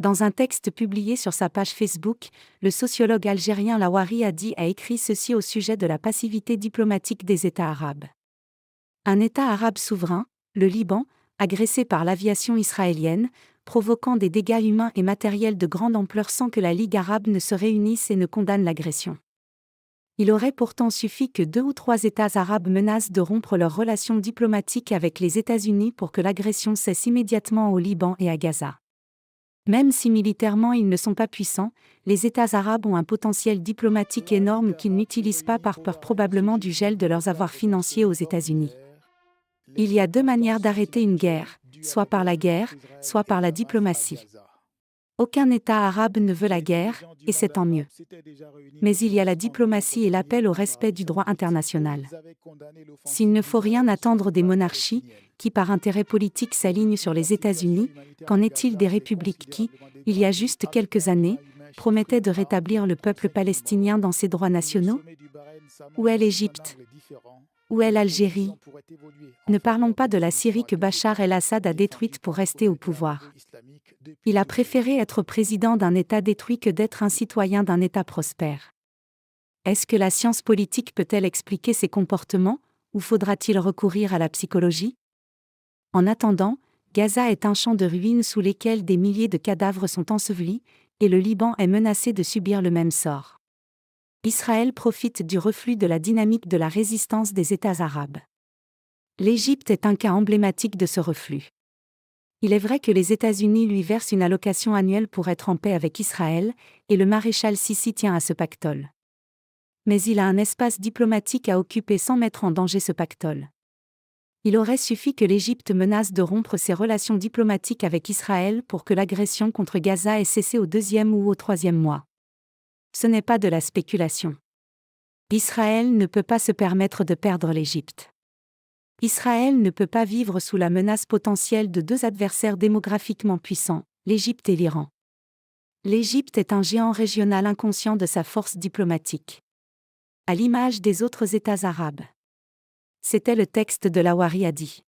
Dans un texte publié sur sa page Facebook, le sociologue algérien Lawari Hadi a écrit ceci au sujet de la passivité diplomatique des États arabes. Un État arabe souverain, le Liban, agressé par l'aviation israélienne, provoquant des dégâts humains et matériels de grande ampleur sans que la Ligue arabe ne se réunisse et ne condamne l'agression. Il aurait pourtant suffi que deux ou trois États arabes menacent de rompre leurs relations diplomatiques avec les États-Unis pour que l'agression cesse immédiatement au Liban et à Gaza. Même si militairement ils ne sont pas puissants, les États arabes ont un potentiel diplomatique énorme qu'ils n'utilisent pas par peur probablement du gel de leurs avoirs financiers aux États-Unis. Il y a deux manières d'arrêter une guerre, soit par la guerre, soit par la diplomatie. Aucun État arabe ne veut la guerre, et c'est tant mieux. Mais il y a la diplomatie et l'appel au respect du droit international. S'il ne faut rien attendre des monarchies, qui par intérêt politique s'aligne sur les États-Unis, qu'en est-il des républiques qui, il y a juste quelques années, promettaient de rétablir le peuple palestinien dans ses droits nationaux Où est l'Égypte Où est l'Algérie Ne parlons pas de la Syrie que Bachar el-Assad a détruite pour rester au pouvoir. Il a préféré être président d'un État détruit que d'être un citoyen d'un État prospère. Est-ce que la science politique peut-elle expliquer ces comportements, ou faudra-t-il recourir à la psychologie en attendant, Gaza est un champ de ruines sous lesquels des milliers de cadavres sont ensevelis, et le Liban est menacé de subir le même sort. Israël profite du reflux de la dynamique de la résistance des États arabes. L'Égypte est un cas emblématique de ce reflux. Il est vrai que les États-Unis lui versent une allocation annuelle pour être en paix avec Israël, et le maréchal Sissi tient à ce pactole. Mais il a un espace diplomatique à occuper sans mettre en danger ce pactole il aurait suffi que l'Égypte menace de rompre ses relations diplomatiques avec Israël pour que l'agression contre Gaza ait cessé au deuxième ou au troisième mois. Ce n'est pas de la spéculation. Israël ne peut pas se permettre de perdre l'Égypte. Israël ne peut pas vivre sous la menace potentielle de deux adversaires démographiquement puissants, l'Égypte et l'Iran. L'Égypte est un géant régional inconscient de sa force diplomatique. À l'image des autres États arabes. C'était le texte de la wariadi.